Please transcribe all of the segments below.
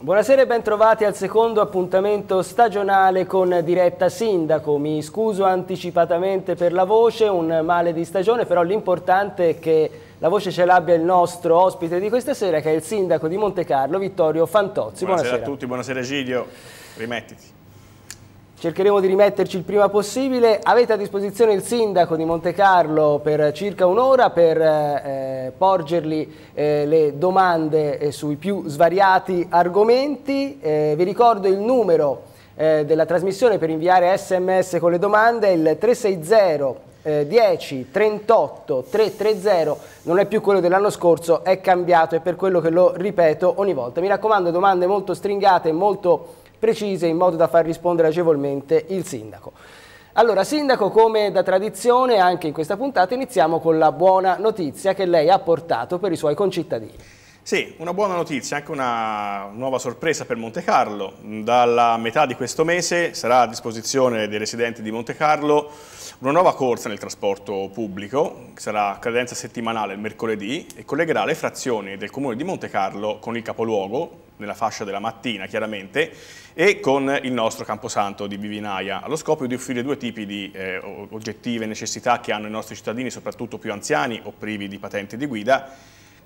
Buonasera e bentrovati al secondo appuntamento stagionale con Diretta Sindaco. Mi scuso anticipatamente per la voce, un male di stagione, però l'importante è che la voce ce l'abbia il nostro ospite di questa sera che è il sindaco di Monte Carlo, Vittorio Fantozzi. Buonasera, buonasera a tutti, buonasera Egidio, rimettiti. Cercheremo di rimetterci il prima possibile. Avete a disposizione il sindaco di Monte Carlo per circa un'ora per eh, porgergli eh, le domande eh, sui più svariati argomenti. Eh, vi ricordo il numero eh, della trasmissione per inviare sms con le domande, il 360 eh, 10 38 330 non è più quello dell'anno scorso, è cambiato e per quello che lo ripeto ogni volta. Mi raccomando domande molto stringate, molto precise in modo da far rispondere agevolmente il sindaco. Allora, Sindaco, come da tradizione, anche in questa puntata iniziamo con la buona notizia che lei ha portato per i suoi concittadini. Sì, una buona notizia, anche una nuova sorpresa per Monte Carlo. Dalla metà di questo mese sarà a disposizione dei residenti di Monte Carlo una nuova corsa nel trasporto pubblico, che sarà a credenza settimanale il mercoledì e collegherà le frazioni del comune di Monte Carlo con il capoluogo, nella fascia della mattina chiaramente, e con il nostro camposanto di Bivinaia, allo scopo di offrire due tipi di eh, oggettive necessità che hanno i nostri cittadini, soprattutto più anziani o privi di patente di guida,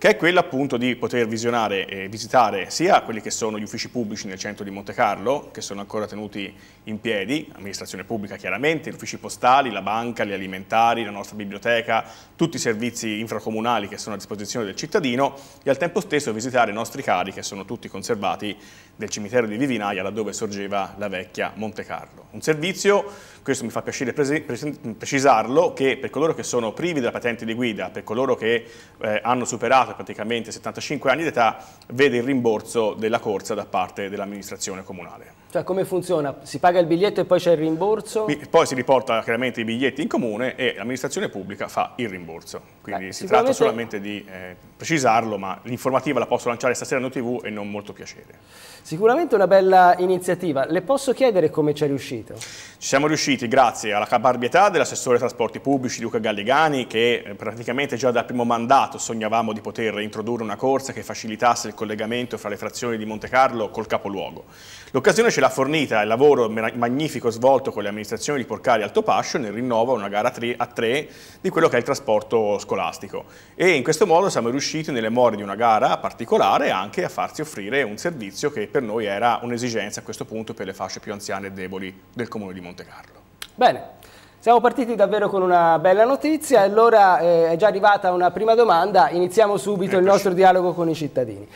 che è quella appunto di poter visionare e visitare sia quelli che sono gli uffici pubblici nel centro di Monte Carlo, che sono ancora tenuti in piedi, amministrazione pubblica chiaramente, gli uffici postali, la banca, gli alimentari, la nostra biblioteca, tutti i servizi infracomunali che sono a disposizione del cittadino e al tempo stesso visitare i nostri cari che sono tutti conservati del cimitero di Vivinaia laddove sorgeva la vecchia Monte Carlo. Un servizio, questo mi fa piacere precisarlo, che per coloro che sono privi della patente di guida, per coloro che eh, hanno superato pensionato praticamente 75 anni di età, vede il rimborso della corsa da parte dell'amministrazione comunale. Cioè come funziona? Si paga il biglietto e poi c'è il rimborso? Poi si riporta chiaramente i biglietti in comune e l'amministrazione pubblica fa il rimborso. Quindi eh, si sicuramente... tratta solamente di eh, precisarlo, ma l'informativa la posso lanciare stasera in TV e non molto piacere. Sicuramente una bella iniziativa. Le posso chiedere come ci è riuscito? Ci siamo riusciti grazie alla caparbietà dell'assessore trasporti pubblici Luca Galligani che eh, praticamente già dal primo mandato sognavamo di poter introdurre una corsa che facilitasse il collegamento fra le frazioni di Monte Carlo col capoluogo. L'occasione c'è ce l'ha fornita il lavoro magnifico svolto con le amministrazioni di Porcari e Altopascio nel rinnovo una gara a tre di quello che è il trasporto scolastico e in questo modo siamo riusciti nelle more di una gara particolare anche a farsi offrire un servizio che per noi era un'esigenza a questo punto per le fasce più anziane e deboli del comune di Monte Carlo. Bene. Siamo partiti davvero con una bella notizia e allora eh, è già arrivata una prima domanda, iniziamo subito Eccoci. il nostro dialogo con i cittadini.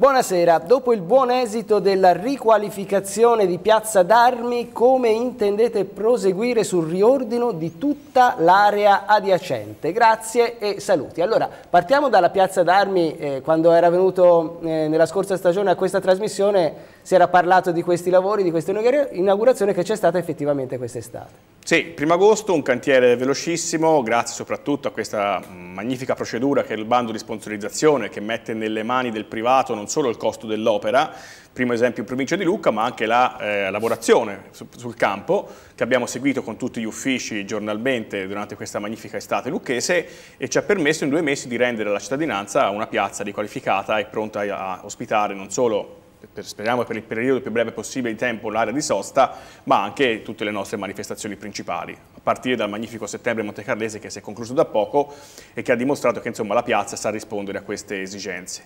Buonasera, dopo il buon esito della riqualificazione di Piazza d'Armi, come intendete proseguire sul riordino di tutta l'area adiacente? Grazie e saluti. Allora, partiamo dalla Piazza d'Armi, eh, quando era venuto eh, nella scorsa stagione a questa trasmissione si era parlato di questi lavori, di questa inaugurazione che c'è stata effettivamente quest'estate. Sì, primo agosto, un cantiere velocissimo, grazie soprattutto a questa mm, magnifica procedura che è il bando di sponsorizzazione che mette nelle mani del privato non solo il costo dell'opera, primo esempio in provincia di Lucca, ma anche la eh, lavorazione su, sul campo che abbiamo seguito con tutti gli uffici giornalmente durante questa magnifica estate lucchese e ci ha permesso in due mesi di rendere alla cittadinanza una piazza riqualificata e pronta a ospitare non solo per, speriamo per il periodo più breve possibile di tempo, l'area di sosta, ma anche tutte le nostre manifestazioni principali, a partire dal magnifico settembre montecarlese che si è concluso da poco e che ha dimostrato che insomma, la piazza sa rispondere a queste esigenze.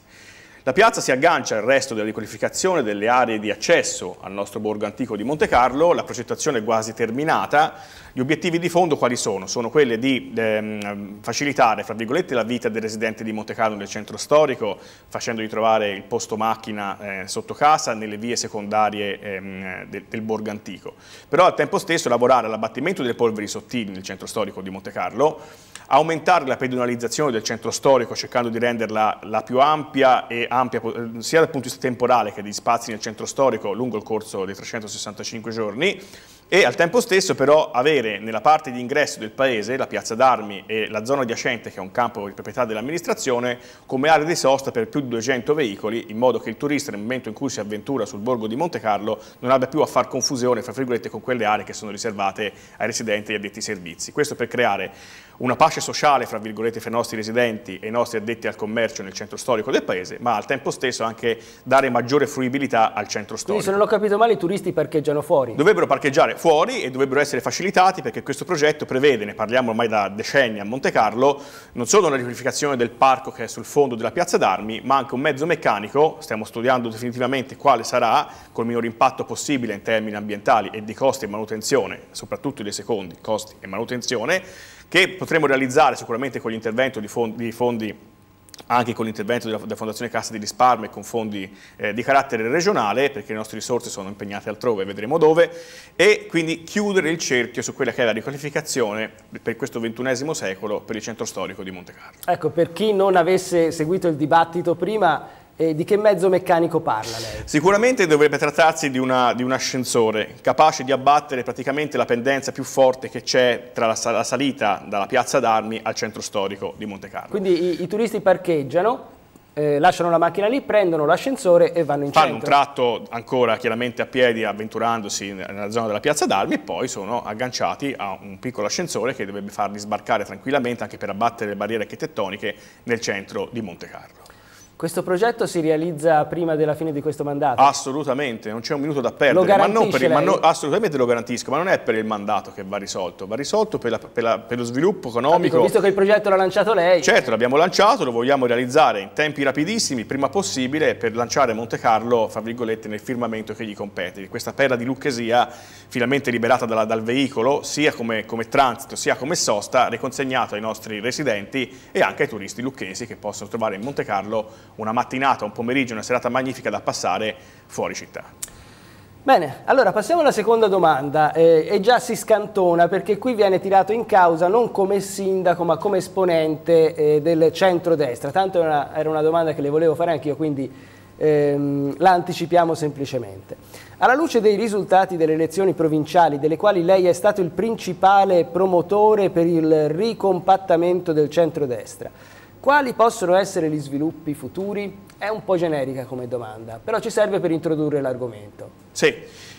La piazza si aggancia al resto della riqualificazione delle aree di accesso al nostro borgo antico di Monte Carlo, la progettazione è quasi terminata. Gli obiettivi di fondo quali sono? Sono quelli di ehm, facilitare, fra virgolette, la vita del residente di Monte Carlo nel centro storico, facendogli trovare il posto macchina eh, sotto casa nelle vie secondarie ehm, del, del borgo antico. Però al tempo stesso lavorare all'abbattimento delle polveri sottili nel centro storico di Monte Carlo, aumentare la pedonalizzazione del centro storico cercando di renderla la più ampia e ampia sia dal punto di vista temporale che di spazi nel centro storico lungo il corso dei 365 giorni e al tempo stesso però avere nella parte di ingresso del paese, la piazza d'armi e la zona adiacente che è un campo di proprietà dell'amministrazione come area di sosta per più di 200 veicoli in modo che il turista nel momento in cui si avventura sul borgo di Monte Carlo non abbia più a far confusione fra virgolette con quelle aree che sono riservate ai residenti e addetti ai servizi. Questo per creare una pace sociale fra virgolette fra i nostri residenti e i nostri addetti al commercio nel centro storico del paese ma al tempo stesso anche dare maggiore fruibilità al centro storico. Quindi se non ho capito male i turisti parcheggiano fuori? Dovrebbero parcheggiare fuori e dovrebbero essere facilitati perché questo progetto prevede, ne parliamo ormai da decenni a Monte Carlo, non solo una riqualificazione del parco che è sul fondo della piazza d'armi, ma anche un mezzo meccanico, stiamo studiando definitivamente quale sarà, col minor impatto possibile in termini ambientali e di costi e manutenzione, soprattutto dei secondi, costi e manutenzione, che potremo realizzare sicuramente con l'intervento di fondi, di fondi anche con l'intervento della Fondazione Cassa di Risparmio e con fondi eh, di carattere regionale, perché le nostre risorse sono impegnate altrove, vedremo dove, e quindi chiudere il cerchio su quella che è la riqualificazione per questo ventunesimo secolo per il centro storico di Monte Carlo. Ecco, per chi non avesse seguito il dibattito prima, e di che mezzo meccanico parla lei? Sicuramente dovrebbe trattarsi di, una, di un ascensore capace di abbattere praticamente la pendenza più forte che c'è tra la, la, salita dalla piazza d'armi al centro storico di Monte Carlo. Quindi i, i turisti parcheggiano, eh, lasciano la macchina lì, prendono l'ascensore e vanno in Fanno centro. Fanno un tratto ancora chiaramente a piedi avventurandosi nella zona della piazza d'armi e poi sono agganciati a un piccolo ascensore che dovrebbe farli sbarcare tranquillamente anche per abbattere le barriere architettoniche nel centro di Monte Carlo. Questo progetto si realizza prima della fine di questo mandato? Assolutamente, non c'è un minuto da perdere. ma non per il, ma no, assolutamente lo garantisco, ma non è per il mandato che va risolto, va risolto per, la, per, la, per lo sviluppo economico. Ho visto che il progetto l'ha lanciato lei. Certo, l'abbiamo lanciato, lo vogliamo realizzare in tempi rapidissimi, prima possibile, per lanciare Monte Carlo, fra virgolette, nel firmamento che gli compete. Questa perla di Lucchesia, finalmente liberata dalla, dal veicolo, sia come, come transito, sia come sosta, riconsegnata ai nostri residenti e anche ai turisti lucchesi che possono trovare in Monte Carlo una mattinata, un pomeriggio, una serata magnifica da passare fuori città. Bene, allora passiamo alla seconda domanda eh, e già si scantona perché qui viene tirato in causa non come sindaco ma come esponente eh, del centrodestra, tanto era una, era una domanda che le volevo fare anch'io quindi ehm, la anticipiamo semplicemente. Alla luce dei risultati delle elezioni provinciali delle quali lei è stato il principale promotore per il ricompattamento del centrodestra, quali possono essere gli sviluppi futuri? È un po' generica come domanda, però ci serve per introdurre l'argomento. Sì,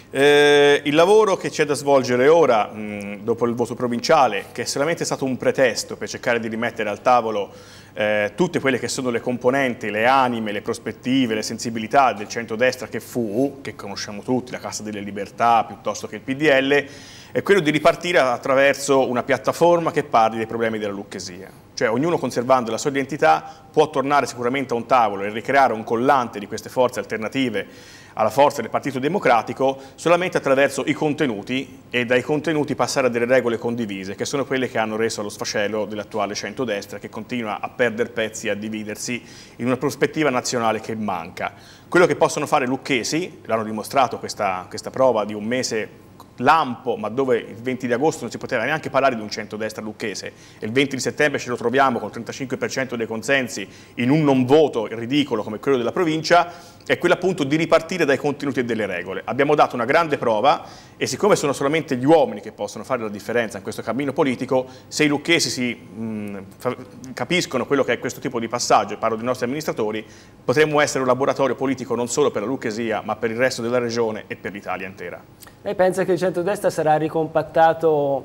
eh, il lavoro che c'è da svolgere ora, mh, dopo il voto provinciale, che è solamente stato un pretesto per cercare di rimettere al tavolo eh, tutte quelle che sono le componenti, le anime, le prospettive, le sensibilità del centrodestra che fu, che conosciamo tutti, la Cassa delle Libertà piuttosto che il PDL, è quello di ripartire attraverso una piattaforma che parli dei problemi della Lucchesia. Cioè ognuno conservando la sua identità può tornare sicuramente a un tavolo e ricreare un collante di queste forze alternative alla forza del Partito Democratico solamente attraverso i contenuti e dai contenuti passare a delle regole condivise che sono quelle che hanno reso lo sfascello dell'attuale centrodestra che continua a perdere pezzi e a dividersi in una prospettiva nazionale che manca. Quello che possono fare lucchesi, l'hanno dimostrato questa, questa prova di un mese lampo, ma dove il 20 di agosto non si poteva neanche parlare di un centrodestra lucchese e il 20 di settembre ce lo troviamo con il 35% dei consensi in un non voto ridicolo come quello della provincia, è quella appunto di ripartire dai contenuti e delle regole. Abbiamo dato una grande prova e siccome sono solamente gli uomini che possono fare la differenza in questo cammino politico, se i lucchesi si, mh, mm, capiscono quello che è questo tipo di passaggio, e parlo dei nostri amministratori, potremmo essere un laboratorio politico non solo per la Lucchesia, ma per il resto della regione e per l'Italia intera. Lei pensa che il centrodestra sarà ricompattato,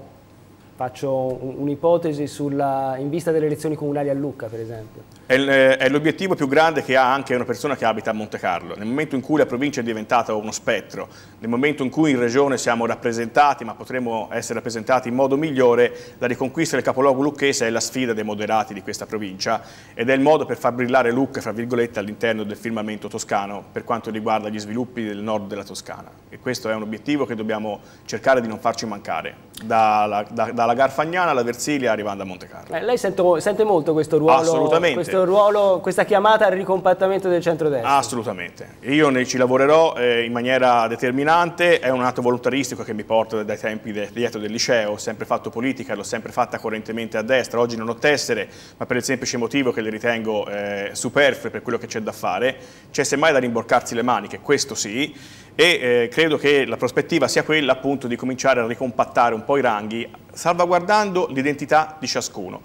faccio un'ipotesi, in vista delle elezioni comunali a Lucca per esempio? Eh, è l'obiettivo più grande che ha anche una persona che abita a Monte Carlo. Nel momento in cui la provincia è diventata uno spettro, nel momento in cui in regione siamo rappresentati, ma potremo essere rappresentati in modo migliore, la riconquista del capoluogo lucchese è la sfida dei moderati di questa provincia ed è il modo per far brillare Lucca, fra virgolette, all'interno del firmamento toscano per quanto riguarda gli sviluppi del nord della Toscana. E questo è un obiettivo che dobbiamo cercare di non farci mancare, dalla, da, dalla Garfagnana alla Versilia arrivando a Monte Carlo. Eh, lei sento, sente molto questo ruolo? Assolutamente. Questo un ruolo, questa chiamata al ricompattamento del centrodestra? Assolutamente, io ne, ci lavorerò eh, in maniera determinante, è un atto volontaristico che mi porta dai tempi de, dietro del liceo, ho sempre fatto politica, l'ho sempre fatta correntemente a destra, oggi non ho tessere, ma per il semplice motivo che le ritengo eh, superflue per quello che c'è da fare, c'è semmai da rimborcarsi le maniche, questo sì, e eh, credo che la prospettiva sia quella appunto di cominciare a ricompattare un po' i ranghi, salvaguardando l'identità di ciascuno.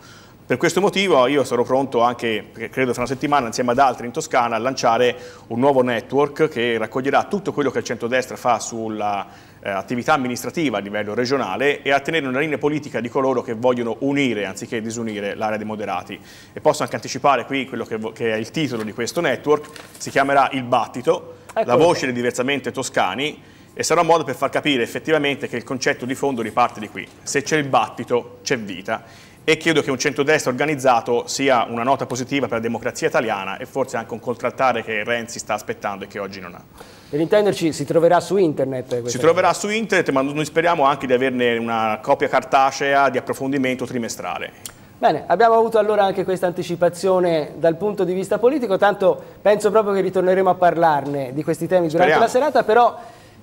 Per questo motivo io sarò pronto anche, credo fra una settimana, insieme ad altri in Toscana, a lanciare un nuovo network che raccoglierà tutto quello che il centrodestra fa sull'attività eh, amministrativa a livello regionale e a tenere una linea politica di coloro che vogliono unire anziché disunire l'area dei moderati. E posso anche anticipare qui quello che, che è il titolo di questo network, si chiamerà Il Battito, ecco la voce dei diversamente toscani e sarà un modo per far capire effettivamente che il concetto di fondo riparte di qui. Se c'è il battito, c'è vita e credo che un centrodestra organizzato sia una nota positiva per la democrazia italiana e forse anche un contrattare che Renzi sta aspettando e che oggi non ha. Per intenderci si troverà su internet? Si troverà su internet ma noi speriamo anche di averne una copia cartacea di approfondimento trimestrale. Bene, abbiamo avuto allora anche questa anticipazione dal punto di vista politico, tanto penso proprio che ritorneremo a parlarne di questi temi durante Speriamo. la serata, però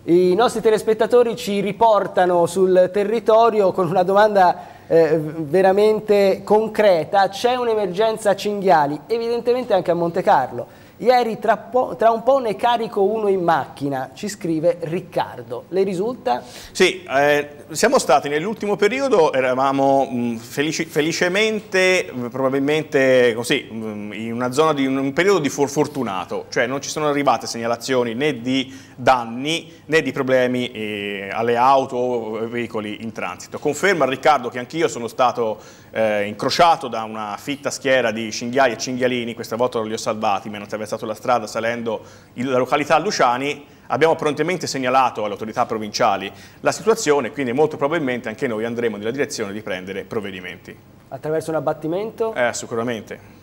i nostri telespettatori ci riportano sul territorio con una domanda eh, veramente concreta, c'è un'emergenza cinghiali, evidentemente anche a Monte Carlo. Ieri tra, po tra un po' ne carico uno in macchina, ci scrive Riccardo. Le risulta? Sì, eh, siamo stati nell'ultimo periodo, eravamo mh, mm, felici, felicemente, mm, probabilmente così, mh, mm, in una zona di un, periodo di fortunato, cioè non ci sono arrivate segnalazioni né di danni né di problemi eh, alle auto o veicoli in transito. Conferma Riccardo che anch'io sono stato eh, incrociato da una fitta schiera di cinghiali e cinghialini, questa volta non li ho salvati, mi hanno attraversato la strada salendo il, la località Luciani, abbiamo prontamente segnalato alle autorità provinciali la situazione, quindi molto probabilmente anche noi andremo nella direzione di prendere provvedimenti. Attraverso un abbattimento? Eh, sicuramente.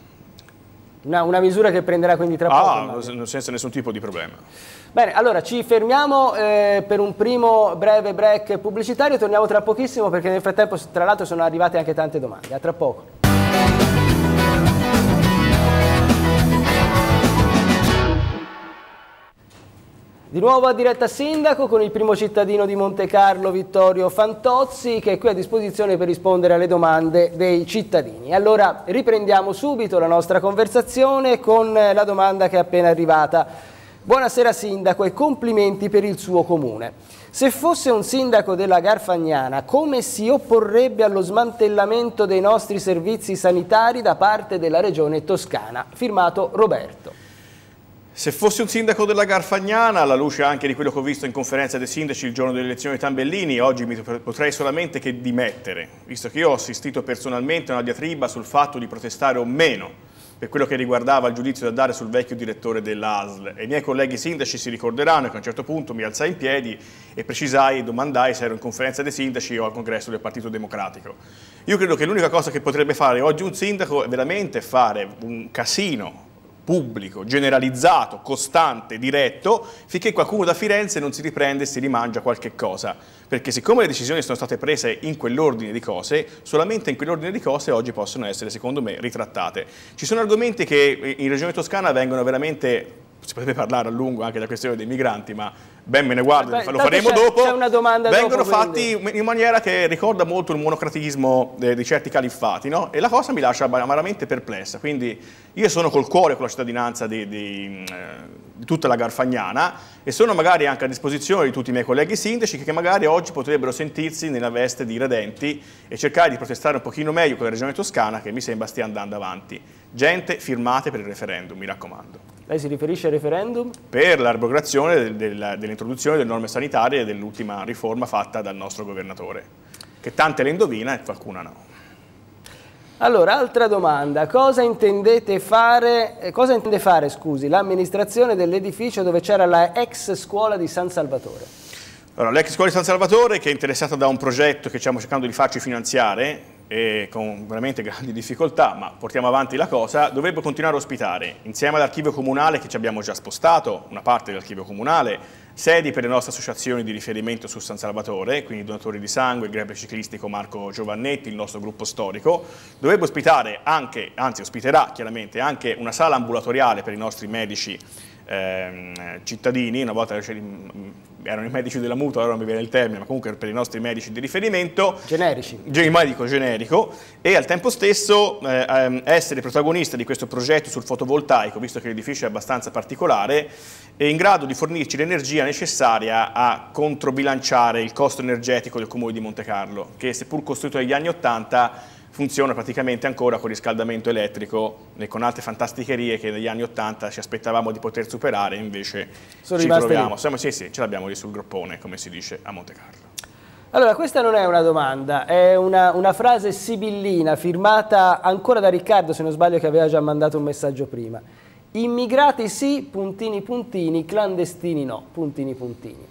Una, una, misura che prenderà quindi tra ah, poco. Ah, senza nessun tipo di problema. Bene, allora ci fermiamo eh, per un primo breve break pubblicitario, torniamo tra pochissimo perché nel frattempo tra l'altro sono arrivate anche tante domande. A tra poco. Di nuovo a diretta sindaco con il primo cittadino di Monte Carlo Vittorio Fantozzi che è qui a disposizione per rispondere alle domande dei cittadini. Allora riprendiamo subito la nostra conversazione con la domanda che è appena arrivata. Buonasera sindaco e complimenti per il suo comune. Se fosse un sindaco della Garfagnana come si opporrebbe allo smantellamento dei nostri servizi sanitari da parte della regione toscana? Firmato Roberto. Se fossi un sindaco della Garfagnana, alla luce anche di quello che ho visto in conferenza dei sindaci il giorno delle elezioni di Tambellini, oggi mi potrei solamente che dimettere, visto che io ho assistito personalmente a una diatriba sul fatto di protestare o meno per quello che riguardava il giudizio da dare sul vecchio direttore dell'ASL. E i miei colleghi sindaci si ricorderanno che a un certo punto mi alzai in piedi e precisai e domandai se ero in conferenza dei sindaci o al congresso del Partito Democratico. Io credo che l'unica cosa che potrebbe fare oggi un sindaco è veramente fare un casino pubblico, generalizzato, costante, diretto, finché qualcuno da Firenze non si riprende e si rimangia qualche cosa. Perché siccome le decisioni sono state prese in quell'ordine di cose, solamente in quell'ordine di cose oggi possono essere, secondo me, ritrattate. Ci sono argomenti che in Regione Toscana vengono veramente si potrebbe parlare a lungo anche della questione dei migranti, ma ben me ne guardo, eh Beh, lo faremo dopo, C'è una domanda vengono dopo, fatti quindi. in maniera che ricorda molto il monocratismo eh, di certi califfati, no? E la cosa mi lascia amaramente perplessa, quindi io sono col cuore con la cittadinanza di, di, eh, di tutta la Garfagnana e sono magari anche a disposizione di tutti i miei colleghi sindaci che magari oggi potrebbero sentirsi nella veste di redenti e cercare di protestare un pochino meglio con la regione toscana che mi sembra stia andando avanti. Gente, firmate per il referendum, mi raccomando. Lei si riferisce al referendum? Per l'abrogazione dell'entrata dell dell'introduzione delle norme sanitarie e dell'ultima riforma fatta dal nostro governatore, che tante le indovina e qualcuna no. Allora, altra domanda, cosa, intendete fare, eh, cosa intende fare l'amministrazione dell'edificio dove c'era la ex scuola di San Salvatore? Allora, l'ex scuola di San Salvatore che è interessata da un progetto che stiamo cercando di farci finanziare e con veramente grandi difficoltà, ma portiamo avanti la cosa, dovrebbe continuare a ospitare insieme all'archivio comunale che ci abbiamo già spostato, una parte dell'archivio comunale, sedi per le nostre associazioni di riferimento su San Salvatore, quindi Donatori di Sangue, il Gremio Ciclistico Marco Giovannetti, il nostro gruppo storico. Dovrebbe ospitare anche, anzi ospiterà chiaramente, anche una sala ambulatoriale per i nostri medici ehm, cittadini, una volta erano i medici della mutua, ora non mi viene il termine, ma comunque per i nostri medici di riferimento. Generici. Il medico generico e al tempo stesso eh, ehm, essere protagonista di questo progetto sul fotovoltaico, visto che l'edificio è abbastanza particolare, è in grado di fornirci l'energia necessaria a controbilanciare il costo energetico del comune di Monte Carlo, che seppur costruito negli anni Ottanta funziona praticamente ancora con riscaldamento elettrico e con altre fantasticherie che negli anni 80 ci aspettavamo di poter superare, invece Sono ci troviamo. Siamo, sì, sì, ce l'abbiamo lì sul groppone, come si dice a Monte Carlo. Allora, questa non è una domanda, è una, una frase sibillina firmata ancora da Riccardo, se non sbaglio, che aveva già mandato un messaggio prima. Immigrati sì, puntini puntini, clandestini no, puntini puntini.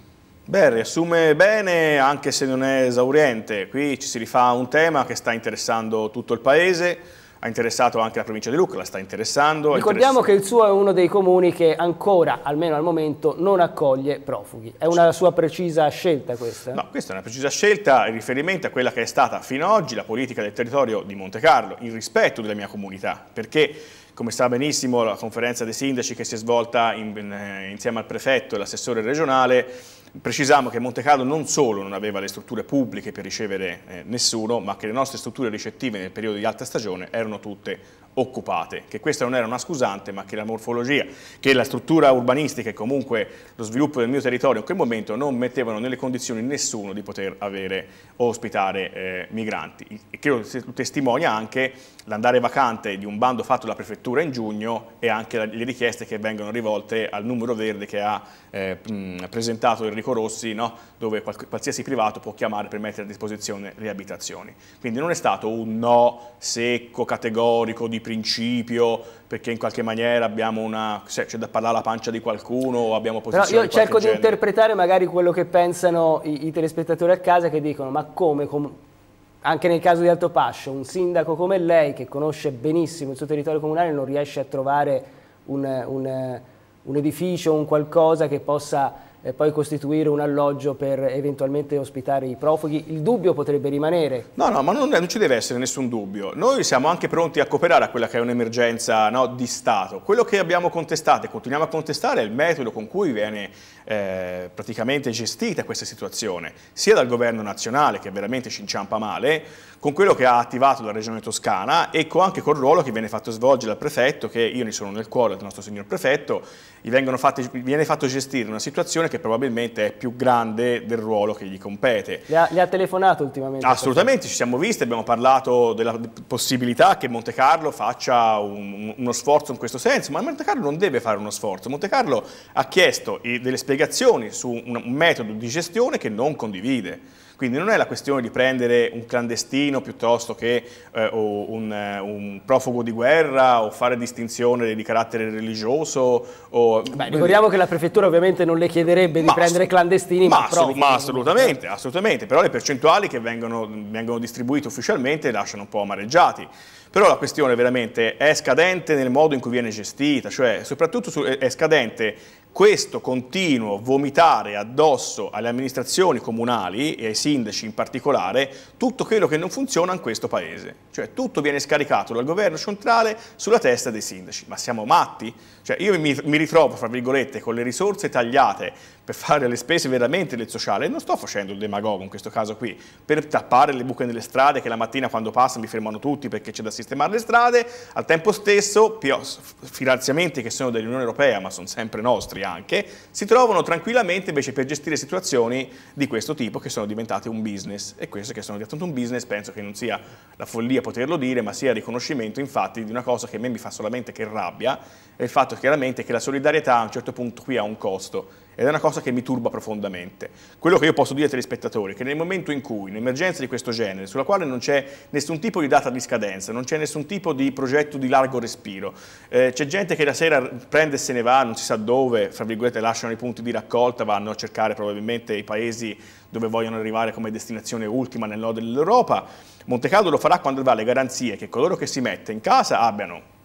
Beh, riassume bene, anche se non è esauriente. Qui ci si rifà a un tema che sta interessando tutto il Paese, ha interessato anche la provincia di Lucca, la sta interessando. Ricordiamo interessa... che il suo è uno dei comuni che ancora, almeno al momento, non accoglie profughi. È una sua precisa scelta questa? No, questa è una precisa scelta in riferimento a quella che è stata fino ad oggi la politica del territorio di Monte Carlo, il rispetto della mia comunità, perché come sa benissimo la conferenza dei sindaci che si è svolta in, in, eh, insieme al prefetto e l'assessore regionale Precisiamo che Monte Carlo non solo non aveva le strutture pubbliche per ricevere eh, nessuno, ma che le nostre strutture ricettive nel periodo di alta stagione erano tutte occupate, che questa non era una scusante, ma che la morfologia, che la struttura urbanistica e comunque lo sviluppo del mio territorio in quel momento non mettevano nelle condizioni nessuno di poter avere o ospitare eh, migranti. E credo lo testimonia anche l'andare vacante di un bando fatto dalla prefettura in giugno e anche le richieste che vengono rivolte al numero verde che ha eh, presentato Enrico Rossi, no? dove qualsiasi privato può chiamare per mettere a disposizione le abitazioni. Quindi non è stato un no secco, categorico, di principio, perché in qualche maniera abbiamo una, se c'è da parlare alla pancia di qualcuno o abbiamo posizioni Però io di cerco genere. di interpretare magari quello che pensano i, i telespettatori a casa che dicono ma come, com anche nel caso di Alto Pascio, un sindaco come lei che conosce benissimo il suo territorio comunale non riesce a trovare un, un, un edificio, un qualcosa che possa eh, poi costituire un alloggio per eventualmente ospitare i profughi, il dubbio potrebbe rimanere. No, no, ma non, non ci deve essere nessun dubbio. Noi siamo anche pronti a cooperare a quella che è un'emergenza no, di Stato. Quello che abbiamo contestato e continuiamo a contestare è il metodo con cui viene eh, praticamente gestita questa situazione, sia dal governo nazionale che veramente ci inciampa male, con quello che ha attivato la Regione Toscana e anche col ruolo che viene fatto svolgere dal prefetto, che io ne sono nel cuore del nostro signor prefetto, fatti, viene fatto gestire una situazione che probabilmente è più grande del ruolo che gli compete. Le ha, le ha telefonato ultimamente? Assolutamente, ci siamo visti, abbiamo parlato della possibilità che Monte Carlo faccia un, uno sforzo in questo senso, ma Monte Carlo non deve fare uno sforzo, Monte Carlo ha chiesto delle spiegazioni su un metodo di gestione che non condivide. Quindi non è la questione di prendere un clandestino piuttosto che eh, un, eh, un, profugo di guerra o fare distinzione di carattere religioso. O... Beh, ricordiamo che la prefettura ovviamente non le chiederebbe di ma, prendere clandestini. Ma, ma, ma assolutamente, assolutamente, però le percentuali che vengono, vengono distribuite ufficialmente lasciano un po' amareggiati. Però la questione veramente è scadente nel modo in cui viene gestita, cioè soprattutto su, è scadente questo continuo vomitare addosso alle amministrazioni comunali e ai sindaci in particolare tutto quello che non funziona in questo paese. Cioè tutto viene scaricato dal governo centrale sulla testa dei sindaci. Ma siamo matti? Cioè, io mi, ritrovo, fra virgolette, con le risorse tagliate per fare le spese veramente del sociale, non sto facendo il demagogo in questo caso qui, per tappare le buche nelle strade che la mattina quando passano mi fermano tutti perché c'è da sistemare le strade, al tempo stesso finanziamenti che sono dell'Unione Europea ma sono sempre nostri anche, si trovano tranquillamente invece per gestire situazioni di questo tipo che sono diventate un business e questo che sono diventato un business penso che non sia la follia poterlo dire ma sia il riconoscimento infatti di una cosa che a me mi fa solamente che rabbia, è il fatto chiaramente che la solidarietà a un certo punto qui ha un costo ed è una cosa che mi turba profondamente. Quello che io posso dire ai telespettatori è che nel momento in cui un'emergenza di questo genere, sulla quale non c'è nessun tipo di data di scadenza, non c'è nessun tipo di progetto di largo respiro, eh, c'è gente che la sera prende e se ne va, non si sa dove, fra virgolette lasciano i punti di raccolta, vanno a cercare probabilmente i paesi dove vogliono arrivare come destinazione ultima nel nord dell'Europa, Monte Carlo lo farà quando avrà le garanzie che coloro che si mette in casa abbiano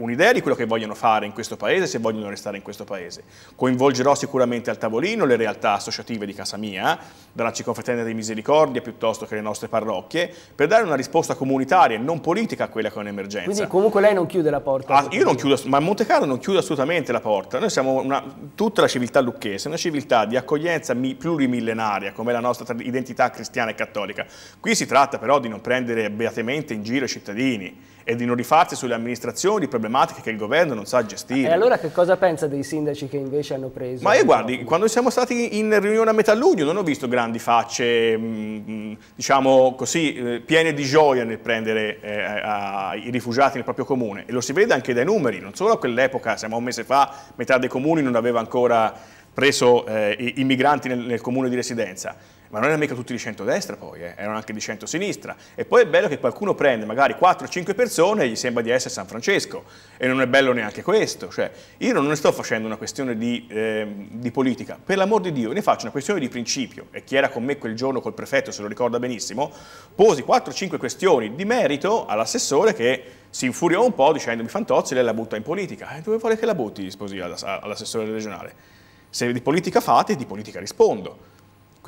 un'idea di quello che vogliono fare in questo paese, se vogliono restare in questo paese. Coinvolgerò sicuramente al tavolino le realtà associative di casa mia, dalla Cicofraternita dei Misericordia piuttosto che le nostre parrocchie, per dare una risposta comunitaria e non politica a quella che è un'emergenza. Quindi comunque lei non chiude la porta? Ah, io non chiudo, ma Monte Carlo non chiude assolutamente la porta. Noi siamo una, tutta la civiltà lucchese, una civiltà di accoglienza plurimillenaria, come la nostra identità cristiana e cattolica. Qui si tratta però di non prendere beatamente in giro i cittadini e di non rifarsi sulle amministrazioni, problematiche che il governo non sa gestire. E allora che cosa pensa dei sindaci che invece hanno preso? Ma io guardi, modo? quando siamo stati in riunione a metà luglio non ho visto grandi facce, mm, mm, diciamo così, eh, piene di gioia nel prendere eh, a, i rifugiati nel proprio comune. E lo si vede anche dai numeri, non solo a quell'epoca, siamo un mese fa, metà dei comuni non aveva ancora preso eh, i, i migranti nel, nel comune di residenza ma non erano mica tutti di centrodestra poi, eh, erano anche di centrosinistra. E poi è bello che qualcuno prende magari 4-5 persone e gli sembra di essere San Francesco, e non è bello neanche questo. Cioè, io non ne sto facendo una questione di, eh, di politica, per l'amor di Dio, ne faccio una questione di principio, e chi era con me quel giorno col prefetto se lo ricorda benissimo, posi 4-5 questioni di merito all'assessore che si infuriò un po' dicendomi Fantozzi lei la butta in politica. E eh, dove vuole che la butti, sposi, all'assessore regionale? Se di politica fate, di politica rispondo.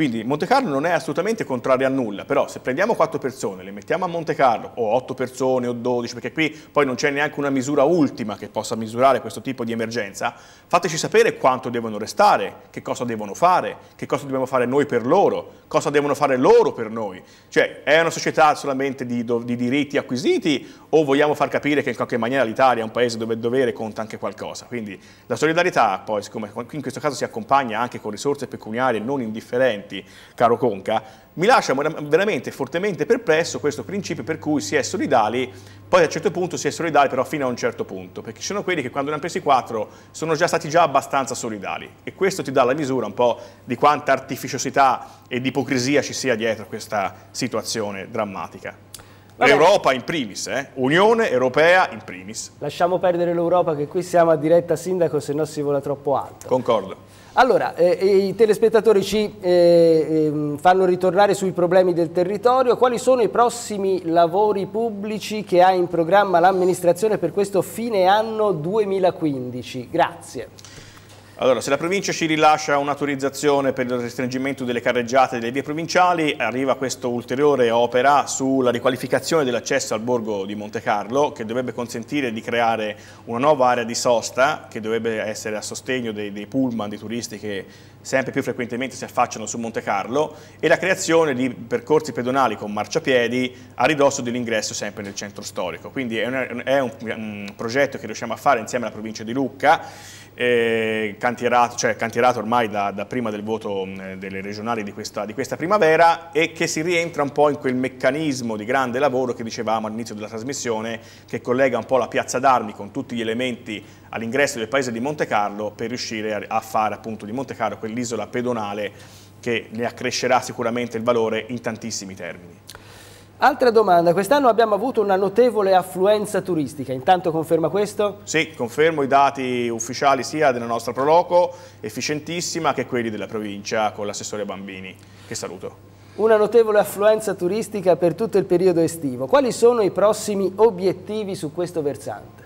Quindi Monte Carlo non è assolutamente contrario a nulla, però se prendiamo 4 persone, le mettiamo a Monte Carlo, o 8 persone, o 12, perché qui poi non c'è neanche una misura ultima che possa misurare questo tipo di emergenza, fateci sapere quanto devono restare, che cosa devono fare, che cosa dobbiamo fare noi per loro, cosa devono fare loro per noi. Cioè, è una società solamente di, di diritti acquisiti o vogliamo far capire che in qualche maniera l'Italia è un paese dove il dovere conta anche qualcosa? Quindi la solidarietà poi, siccome in questo caso si accompagna anche con risorse pecuniarie non indifferenti, Senti, caro Conca, mi lascia veramente fortemente perplesso questo principio per cui si è solidali, poi a un certo punto si è solidali però fino a un certo punto, perché ci sono quelli che quando ne hanno presi quattro sono già stati già abbastanza solidali e questo ti dà la misura un po' di quanta artificiosità e di ipocrisia ci sia dietro questa situazione drammatica. L'Europa in primis, eh? Unione Europea in primis. Lasciamo perdere l'Europa che qui siamo a diretta sindaco se no si vola troppo alto. Concordo. Allora, eh, i telespettatori ci eh, ehm, fanno ritornare sui problemi del territorio. Quali sono i prossimi lavori pubblici che ha in programma l'amministrazione per questo fine anno 2015? Grazie. Allora, se la provincia ci rilascia un'autorizzazione per il restringimento delle carreggiate delle vie provinciali, arriva questa ulteriore opera sulla riqualificazione dell'accesso al borgo di Monte Carlo, che dovrebbe consentire di creare una nuova area di sosta, che dovrebbe essere a sostegno dei, dei pullman, dei turisti che sempre più frequentemente si affacciano su Monte Carlo e la creazione di percorsi pedonali con marciapiedi a ridosso dell'ingresso sempre nel centro storico. Quindi è un, è un, un progetto che riusciamo a fare insieme alla provincia di Lucca, eh, cantierato, cioè, cantierato, ormai da, da, prima del voto mh, mm, delle regionali di questa, di questa primavera e che si rientra un po' in quel meccanismo di grande lavoro che dicevamo all'inizio della trasmissione che collega un po' la piazza d'armi con tutti gli elementi all'ingresso del paese di Monte Carlo per riuscire a fare appunto di Monte Carlo quell'isola pedonale che ne accrescerà sicuramente il valore in tantissimi termini. Altra domanda, quest'anno abbiamo avuto una notevole affluenza turistica, intanto conferma questo? Sì, confermo i dati ufficiali sia della nostra Proloco, efficientissima, che quelli della provincia con l'assessore Bambini, che saluto. Una notevole affluenza turistica per tutto il periodo estivo, quali sono i prossimi obiettivi su questo versante?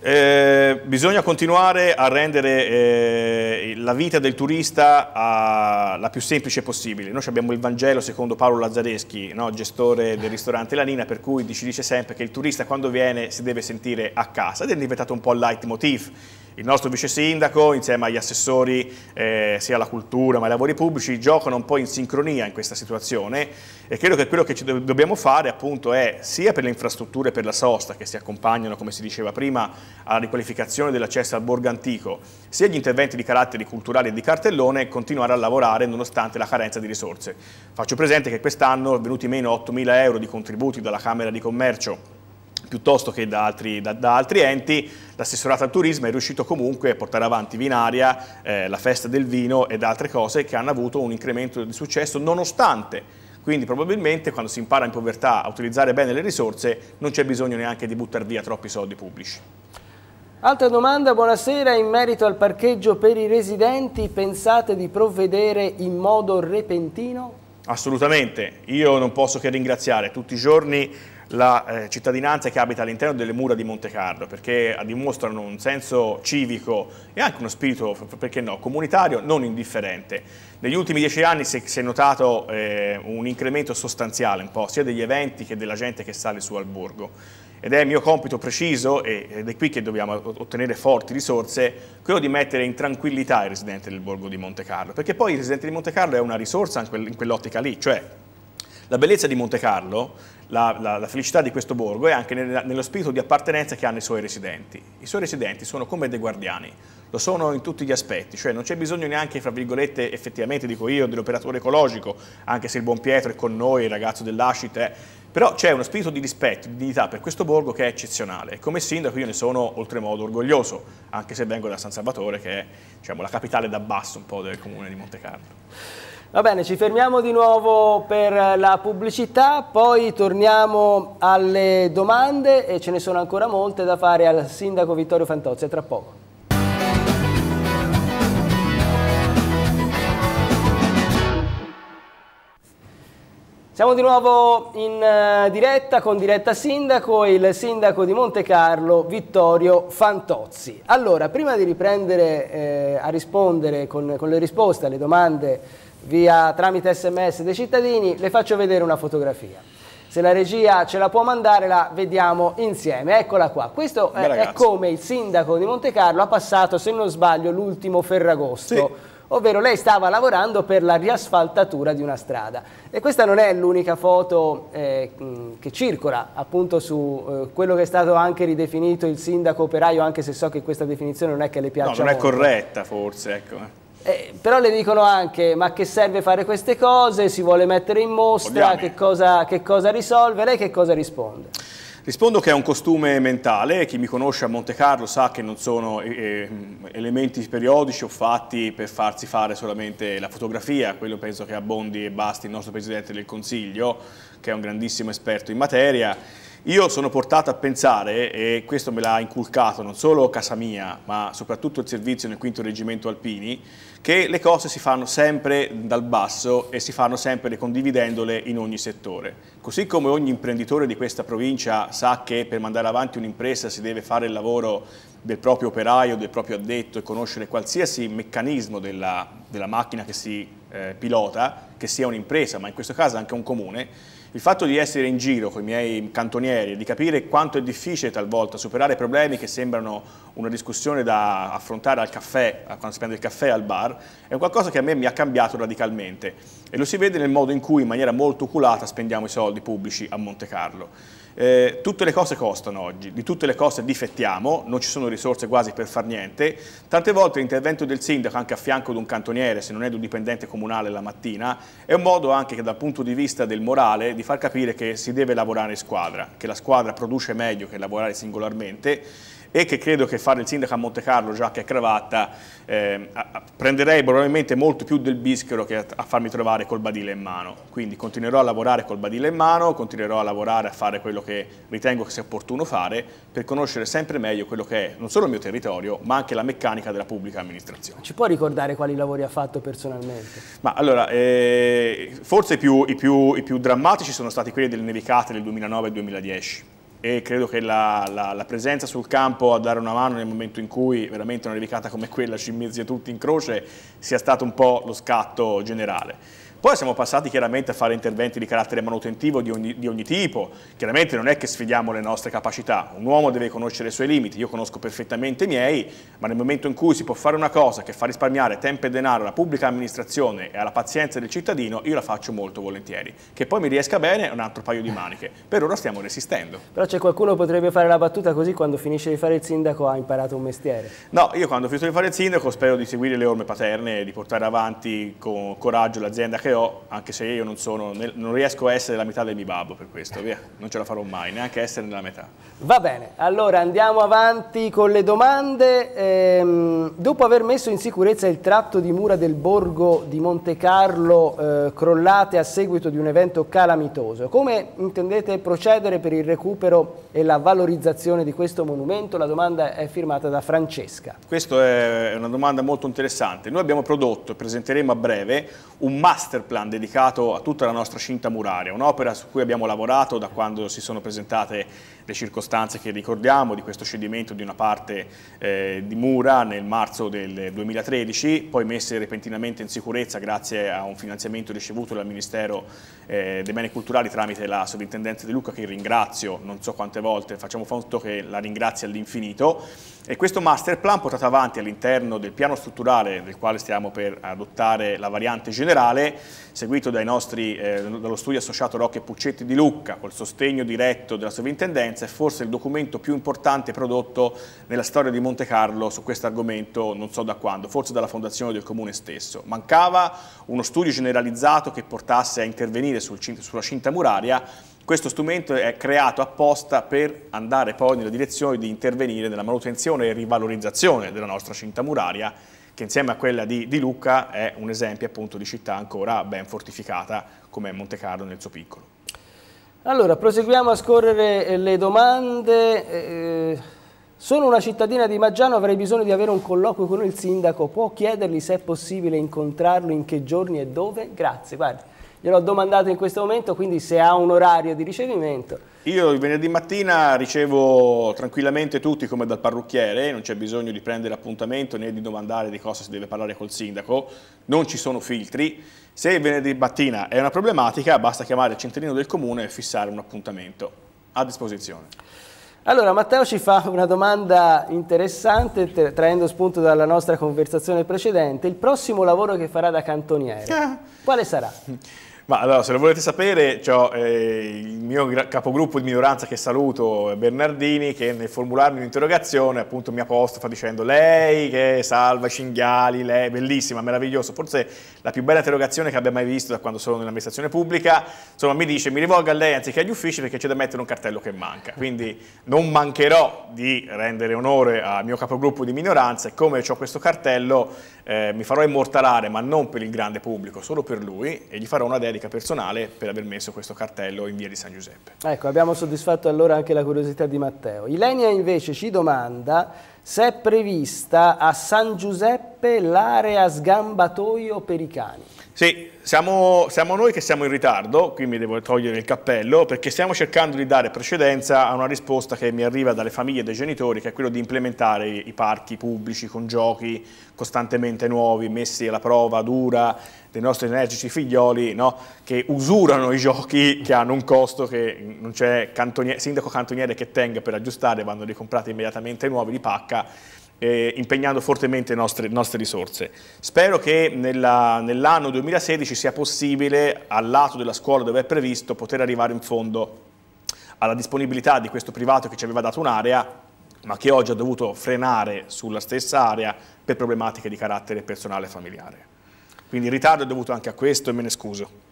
Eh, bisogna continuare a rendere eh, la vita del turista a, ah, la più semplice possibile. Noi abbiamo il Vangelo secondo Paolo Lazzareschi, no, gestore del ristorante Lanina, per cui ci dice sempre che il turista quando viene si deve sentire a casa ed è diventato un po' il leitmotiv il nostro vice sindaco insieme agli assessori eh, sia alla cultura ma ai lavori pubblici giocano un po' in sincronia in questa situazione e credo che quello che do dobbiamo fare appunto è sia per le infrastrutture per la sosta che si accompagnano come si diceva prima alla riqualificazione dell'accesso al borgo antico sia gli interventi di carattere culturale e di cartellone continuare a lavorare nonostante la carenza di risorse. Faccio presente che quest'anno sono venuti meno 8.000 euro di contributi dalla Camera di Commercio piuttosto che da altri, da, da altri enti, l'assessorato al turismo è riuscito comunque a portare avanti Vinaria, eh, la festa del vino ed altre cose che hanno avuto un incremento di successo nonostante quindi probabilmente quando si impara in povertà a utilizzare bene le risorse non c'è bisogno neanche di buttare via troppi soldi pubblici. Altra domanda, buonasera, in merito al parcheggio per i residenti pensate di provvedere in modo repentino? Assolutamente, io non posso che ringraziare tutti i giorni la eh, cittadinanza che abita all'interno delle mura di Monte Carlo, perché eh, dimostrano un senso civico e anche uno spirito, perché no, comunitario non indifferente. Negli ultimi dieci anni si, si è notato eh, un incremento sostanziale un po', sia degli eventi che della gente che sale su al borgo ed è mio compito preciso, ed è qui che dobbiamo ottenere forti risorse, quello di mettere in tranquillità i residenti del borgo di Monte Carlo, perché poi il residente di Monte Carlo è una risorsa in quell'ottica lì, cioè la bellezza di Monte Carlo la, la, la felicità di questo borgo è anche nel, nello spirito di appartenenza che hanno i suoi residenti. I suoi residenti sono come dei guardiani, lo sono in tutti gli aspetti, cioè non c'è bisogno neanche, fra virgolette, effettivamente, dico io, dell'operatore ecologico, anche se il buon Pietro è con noi, il ragazzo dell'Ascite, Però c'è uno spirito di rispetto, di dignità per questo borgo che è eccezionale. Come sindaco io ne sono oltremodo orgoglioso, anche se vengo da San Salvatore, che è diciamo, la capitale da basso un po' del comune di Monte Carlo. Va bene, ci fermiamo di nuovo per la pubblicità, poi torniamo alle domande e ce ne sono ancora molte da fare al sindaco Vittorio Fantozzi, a tra poco. Siamo di nuovo in eh, diretta con Diretta Sindaco e il sindaco di Monte Carlo Vittorio Fantozzi. Allora, prima di riprendere eh, a rispondere con, con le risposte alle domande via, tramite sms dei cittadini, le faccio vedere una fotografia. Se la regia ce la può mandare la vediamo insieme, eccola qua. Questo è, è, come il sindaco di Monte Carlo ha passato, se non sbaglio, l'ultimo Ferragosto. Sì ovvero lei stava lavorando per la riasfaltatura di una strada. E questa non è l'unica foto eh, che circola appunto su eh, quello che è stato anche ridefinito il sindaco operaio, anche se so che questa definizione non è che le piaccia. No, non molto. è corretta forse, ecco. Eh. Eh, però le dicono anche, ma che serve fare queste cose, si vuole mettere in mostra, che cosa, che cosa risolve, lei che cosa risponde? Rispondo che è un costume mentale, chi mi conosce a Monte Carlo sa che non sono eh, eh, elementi periodici o fatti per farsi fare solamente la fotografia, quello penso che abbondi e basti il nostro Presidente del Consiglio, che è un grandissimo esperto in materia. Io sono portato a pensare, e questo me l'ha inculcato non solo casa mia, ma soprattutto il servizio nel quinto reggimento alpini, che le cose si fanno sempre dal basso e si fanno sempre condividendole in ogni settore. Così come ogni imprenditore di questa provincia sa che per mandare avanti un'impresa si deve fare il lavoro del proprio operaio, del proprio addetto e conoscere qualsiasi meccanismo della, della macchina che si eh, pilota, che sia un'impresa, ma in questo caso anche un comune, il fatto di essere in giro con i miei cantonieri, e di capire quanto è difficile talvolta superare problemi che sembrano una discussione da affrontare al caffè, eh, quando si prende il caffè al bar, è qualcosa che a me mi ha cambiato radicalmente e lo si vede nel modo in cui in maniera molto oculata spendiamo i soldi pubblici a Monte Carlo. Eh, tutte le cose costano oggi, di tutte le cose difettiamo, non ci sono risorse quasi per far niente. Tante volte l'intervento del sindaco anche a fianco di un cantoniere, se non è di un dipendente comunale la mattina, è un modo anche che dal punto di vista del morale di far capire che si deve lavorare in squadra, che la squadra produce meglio che lavorare singolarmente e che credo che fare il sindaco a Monte Carlo, giacca e cravatta, eh, prenderei probabilmente molto più del bischero che a farmi trovare col badile in mano. Quindi continuerò a lavorare col badile in mano, continuerò a lavorare a fare quello che ritengo che sia opportuno fare per conoscere sempre meglio quello che è non solo il mio territorio, ma anche la meccanica della pubblica amministrazione. Ci può ricordare quali lavori ha fatto personalmente? Ma allora, eh, forse i più, i, più, i più drammatici sono stati quelli delle nevicate del 2009 2010 e credo che la, la, la, presenza sul campo a dare una mano nel momento in cui veramente una nevicata come quella ci mezzi tutti in croce sia stato un po' lo scatto generale. Poi siamo passati chiaramente a fare interventi di carattere manutentivo di ogni, di ogni, tipo, chiaramente non è che sfidiamo le nostre capacità, un uomo deve conoscere i suoi limiti, io conosco perfettamente i miei, ma nel momento in cui si può fare una cosa che fa risparmiare tempo e denaro alla pubblica amministrazione e alla pazienza del cittadino, io la faccio molto volentieri. Che poi mi riesca bene è un altro paio di maniche, per ora stiamo resistendo. Però c'è qualcuno che potrebbe fare la battuta così quando finisce di fare il sindaco ha imparato un mestiere? No, io quando finisco di fare il sindaco spero di seguire le orme paterne e di portare avanti con coraggio l'azienda che che ho, anche se io non, sono, non riesco a essere la metà del mio babbo per questo, via, non ce la farò mai, neanche essere nella metà. Va bene, allora andiamo avanti con le domande. Ehm, dopo aver messo in sicurezza il tratto di mura del borgo di Monte Carlo eh, crollate a seguito di un evento calamitoso, come intendete procedere per il recupero e la valorizzazione di questo monumento? La domanda è firmata da Francesca. Questa è una domanda molto interessante. Noi abbiamo prodotto e presenteremo a breve un master master plan dedicato a tutta la nostra cinta muraria, un'opera su cui abbiamo lavorato da quando si sono presentate le circostanze che ricordiamo di questo cedimento di una parte eh, di mura nel marzo del 2013, poi messe repentinamente in sicurezza grazie a un finanziamento ricevuto dal Ministero eh, dei Beni Culturali tramite la Sovrintendenza di Lucca che ringrazio non so quante volte, facciamo conto che la ringrazio all'infinito e questo master plan portato avanti all'interno del piano strutturale del quale stiamo per adottare la variante generale, seguito nostri, eh, dallo studio associato Rocche Puccetti di Lucca col sostegno diretto della Sovrintendenza esperienza è forse il documento più importante prodotto nella storia di Monte Carlo su questo argomento non so da quando, forse dalla fondazione del comune stesso. Mancava uno studio generalizzato che portasse a intervenire sul, sulla cinta muraria questo strumento è creato apposta per andare poi nella direzione di intervenire nella manutenzione e rivalorizzazione della nostra cinta muraria, che insieme a quella di, di Lucca è un esempio appunto di città ancora ben fortificata come Monte Carlo nel suo piccolo. Allora, proseguiamo a scorrere eh, le domande. Eh, eh, sono una cittadina di Maggiano, avrei bisogno di avere un colloquio con il sindaco. Può chiedergli se è possibile incontrarlo, in che giorni e dove? Grazie, guardi gliel'ho domandato in questo momento, quindi se ha un orario di ricevimento. Io il venerdì mattina ricevo tranquillamente tutti come dal parrucchiere, non c'è bisogno di prendere appuntamento né di domandare di cosa si deve parlare col sindaco, non ci sono filtri. Se il venerdì mattina è una problematica basta chiamare il centrino del comune e fissare un appuntamento a disposizione. Allora Matteo ci fa una domanda interessante traendo spunto dalla nostra conversazione precedente. Il prossimo lavoro che farà da cantoniere, ah. quale sarà? Ma allora, se lo volete sapere, ho eh, il mio capogruppo di minoranza che saluto, Bernardini, che nel formularmi un'interrogazione appunto mi ha posto apostrofa dicendo lei che salva i cinghiali, lei, bellissima, meraviglioso, forse la più bella interrogazione che abbia mai visto da quando sono nell'amministrazione pubblica, insomma mi dice mi rivolgo a lei anziché agli uffici perché c'è da mettere un cartello che manca, quindi non mancherò di rendere onore al mio capogruppo di minoranza e come ho questo cartello eh, mi farò immortalare, ma non per il grande pubblico, solo per lui, e gli farò una dedica personale per aver messo questo cartello in via di San Giuseppe. Ecco, abbiamo soddisfatto allora anche la curiosità di Matteo. Ilenia invece ci domanda se è prevista a San Giuseppe l'area sgambatoio per i cani. Sì, siamo, siamo, noi che siamo in ritardo, qui mi devo togliere il cappello, perché stiamo cercando di dare precedenza a una risposta che mi arriva dalle famiglie e dai genitori, che è quello di implementare i parchi pubblici con giochi costantemente nuovi, messi alla prova dura dei nostri energici figlioli, no? che usurano i giochi, che hanno un costo che non c'è cantonier sindaco cantoniere che tenga per aggiustare, vanno ricomprati immediatamente nuovi di pacca, eh, impegnando fortemente le nostre, nostre, risorse. Spero che nell'anno 2016 sia possibile, al lato della scuola dove è previsto, poter arrivare in fondo alla disponibilità di questo privato che ci aveva dato un'area, ma che oggi ha dovuto frenare sulla stessa area per problematiche di carattere personale e familiare. Quindi il ritardo è dovuto anche a questo e me ne scuso.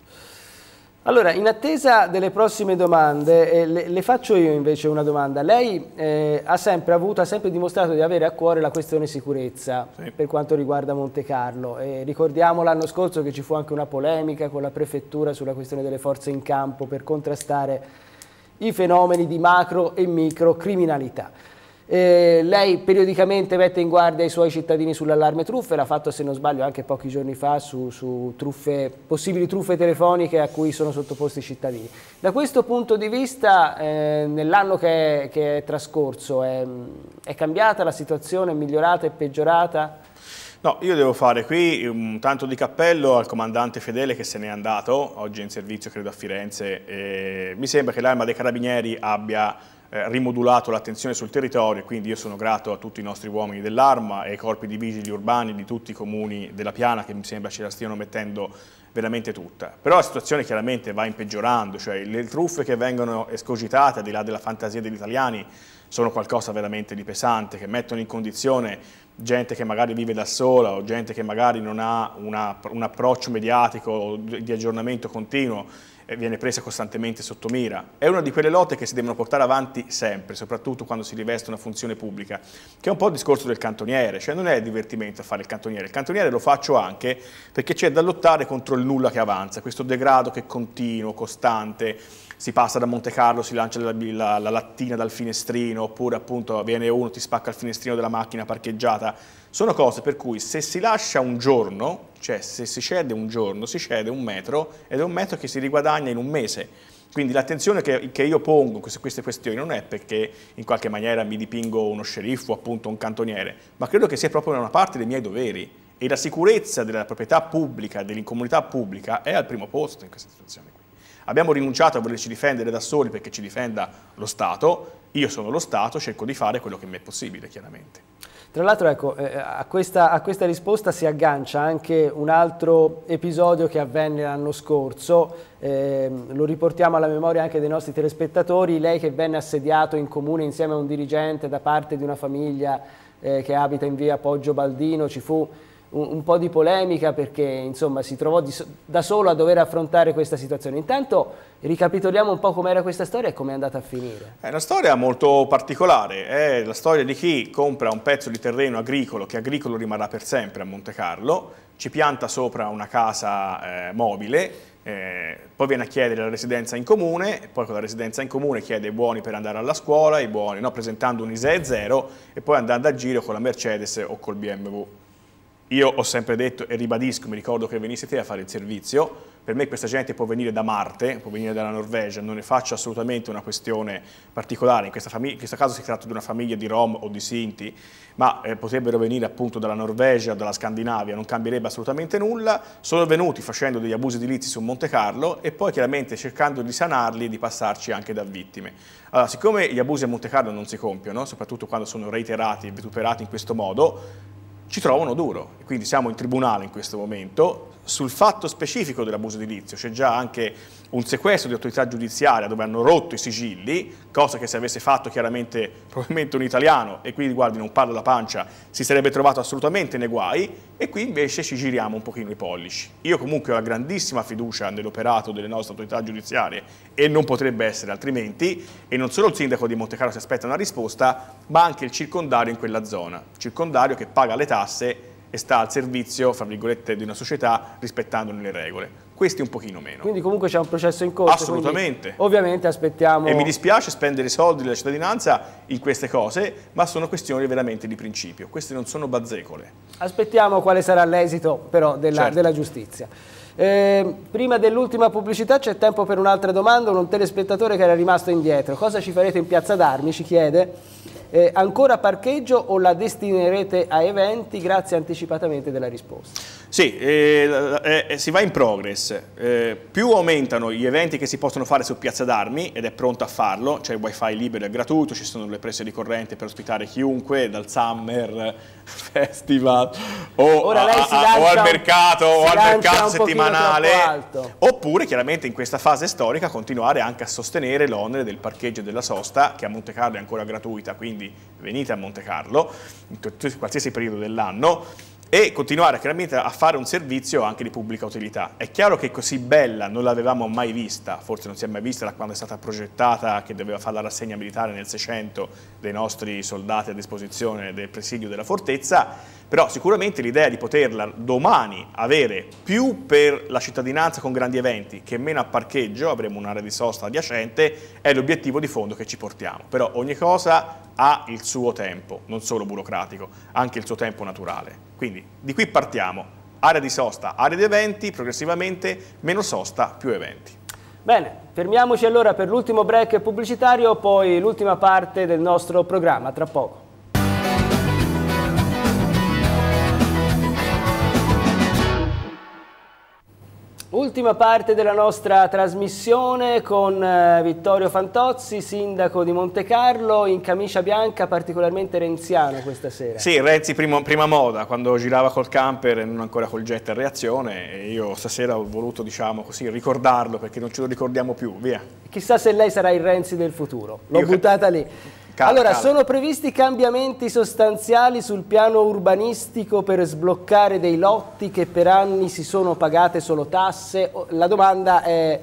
Allora, in attesa delle prossime domande, eh, le, le, faccio io invece una domanda. Lei eh, ha sempre avuto, ha sempre dimostrato di avere a cuore la questione sicurezza sì. per quanto riguarda Monte Carlo. Eh, ricordiamo l'anno scorso che ci fu anche una polemica con la prefettura sulla questione delle forze in campo per contrastare i fenomeni di macro e micro criminalità. Eh, lei periodicamente mette in guardia i suoi cittadini sull'allarme truffe, l'ha fatto se non sbaglio anche pochi giorni fa su, su truffe, possibili truffe telefoniche a cui sono sottoposti i cittadini. Da questo punto di vista, eh, nell'anno che, che, è trascorso, è, è cambiata la situazione, è migliorata, è peggiorata? No, io devo fare qui un tanto di cappello al comandante Fedele che se n'è andato, oggi è in servizio credo a Firenze, mi sembra che l'arma dei carabinieri abbia eh, rimodulato l'attenzione sul territorio, quindi io sono grato a tutti i nostri uomini dell'Arma e ai corpi di vigili urbani di tutti i comuni della piana che mi sembra ce la stiano mettendo veramente tutta. Però la situazione chiaramente va impeggiorando, cioè le truffe che vengono escogitate al di là della fantasia degli italiani sono qualcosa veramente di pesante, che mettono in condizione gente che magari vive da sola o gente che magari non ha una, un approccio mediatico di aggiornamento continuo viene presa costantemente sotto mira. È una di quelle lotte che si devono portare avanti sempre, soprattutto quando si riveste una funzione pubblica, che è un po' il discorso del cantoniere, cioè non è divertimento fare il cantoniere, il cantoniere lo faccio anche perché c'è da lottare contro il nulla che avanza, questo degrado che è continuo, costante, si passa da Monte Carlo, si lancia la, la, la lattina dal finestrino, oppure appunto viene uno, ti spacca il finestrino della macchina parcheggiata, sono cose per cui se si lascia un giorno cioè se si cede un giorno, si cede un metro ed è un metro che si riguadagna in un mese. Quindi l'attenzione che, che, io pongo su queste questioni non è perché in qualche maniera mi dipingo uno sceriffo, appunto un cantoniere, ma credo che sia proprio una parte dei miei doveri e la sicurezza della proprietà pubblica, dell'incomunità pubblica è al primo posto in questa situazione Abbiamo rinunciato a volerci difendere da soli perché ci difenda lo Stato, io sono lo Stato, cerco di fare quello che mi è possibile chiaramente. Tra l'altro ecco, eh, eh, a, questa, a, questa, risposta si aggancia anche un altro episodio che avvenne l'anno scorso, eh, lo riportiamo alla memoria anche dei nostri telespettatori, lei che venne assediato in comune insieme a un dirigente da parte di una famiglia eh, che abita in via Poggio Baldino, ci fu un, un, po' di polemica perché insomma si trovò di, da solo a dover affrontare questa situazione. Intanto ricapitoliamo un po' com'era questa storia e come è andata a finire. È una storia molto particolare, è la storia di chi compra un pezzo di terreno agricolo, che agricolo rimarrà per sempre a Monte Carlo, ci pianta sopra una casa eh, mobile, eh, poi viene a chiedere la residenza in comune, poi con la residenza in comune chiede i buoni per andare alla scuola, i buoni no, presentando un ISEE 0 e poi andando a giro con la Mercedes o col BMW. Io ho sempre detto e ribadisco, mi ricordo che venissi te a fare il servizio, per me questa gente può venire da Marte, può venire dalla Norvegia, non ne faccio assolutamente una questione particolare, in, questa in questo caso si tratta di una famiglia di Rom o di Sinti, ma eh, potrebbero venire appunto dalla Norvegia, dalla Scandinavia, non cambierebbe assolutamente nulla, sono venuti facendo degli abusi edilizi su Monte Carlo e poi chiaramente cercando di sanarli e di passarci anche da vittime. Allora, siccome gli abusi a Monte Carlo non si compiono, soprattutto quando sono reiterati e vituperati in questo modo, ci trovano duro. Quindi siamo in tribunale in questo momento, sul fatto specifico dell'abuso edilizio, c'è già anche un sequestro di autorità giudiziaria dove hanno rotto i sigilli, cosa che se avesse fatto chiaramente probabilmente un italiano, e quindi guardi non parlo la pancia, si sarebbe trovato assolutamente nei guai, e qui invece ci giriamo un pochino i pollici. Io comunque ho la grandissima fiducia nell'operato delle nostre autorità giudiziarie e non potrebbe essere altrimenti, e non solo il sindaco di Montecarlo si aspetta una risposta, ma anche il circondario in quella zona, circondario che paga le tasse e sta al servizio, fra virgolette, di una società rispettandone le regole. Questi un pochino meno. Quindi comunque c'è un processo in corso. Assolutamente. Ovviamente aspettiamo... E mi dispiace spendere i soldi della cittadinanza in queste cose, ma sono questioni veramente di principio. Queste non sono bazzecole. Aspettiamo quale sarà l'esito però della, certo. della giustizia. Eh, prima dell'ultima pubblicità c'è tempo per un'altra domanda, un telespettatore che era rimasto indietro. Cosa ci farete in Piazza d'Armi? Ci chiede eh, ancora parcheggio o la destinerete a eventi? Grazie anticipatamente della risposta. Sì, eh, eh, eh, si va in progress. Eh, più aumentano gli eventi che si possono fare su Piazza d'Armi, ed è pronto a farlo, c'è il wifi libero e gratuito, ci sono le prese di corrente per ospitare chiunque, dal Summer Festival o, a, lancia, o al mercato, o al mercato settimanale. Oppure, chiaramente, in questa fase storica, continuare anche a sostenere l'onere del parcheggio e della sosta, che a Monte Carlo è ancora gratuita, quindi venite a Monte Carlo, in qualsiasi periodo dell'anno e continuare chiaramente a fare un servizio anche di pubblica utilità. È chiaro che così bella non l'avevamo mai vista, forse non si è mai vista da quando è stata progettata che doveva fare la rassegna militare nel 600 dei nostri soldati a disposizione del presidio della fortezza, però sicuramente l'idea di poterla domani avere più per la cittadinanza con grandi eventi che meno a parcheggio, avremo un'area di sosta adiacente, è l'obiettivo di fondo che ci portiamo. Però ogni cosa ha il suo tempo, non solo burocratico, anche il suo tempo naturale. Quindi di qui partiamo, area di sosta, area di eventi, progressivamente meno sosta, più eventi. Bene, fermiamoci allora per l'ultimo break pubblicitario, poi l'ultima parte del nostro programma, tra poco. Ultima parte della nostra trasmissione con eh, Vittorio Fantozzi, sindaco di Monte Carlo, in camicia bianca particolarmente renziano questa sera. Sì, Renzi primo, prima moda, quando girava col camper e non ancora col jet a reazione, io stasera ho voluto diciamo così, ricordarlo perché non ce lo ricordiamo più, via. Chissà se lei sarà il Renzi del futuro, l'ho buttata lì. Cala, allora, cala. sono previsti cambiamenti sostanziali sul piano urbanistico per sbloccare dei lotti che per anni si sono pagate solo tasse? La domanda è,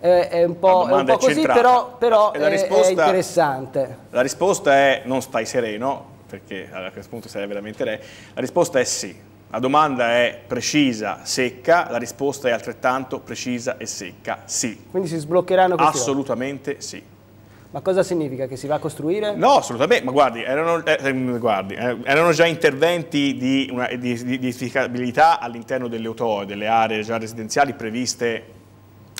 è, è un po', è un po così, però, però risposta, è interessante. La risposta è non stai sereno, perché a questo punto sarei veramente re. La risposta è sì. La domanda è precisa, secca, la risposta è altrettanto precisa e secca, sì. Quindi si sbloccheranno questi Assolutamente sì. Ma cosa significa? Che si va a costruire? No, assolutamente, ma guardi, erano, eh, guardi, eh, erano già interventi di, una, di, di edificabilità all'interno delle autoe, delle aree già residenziali previste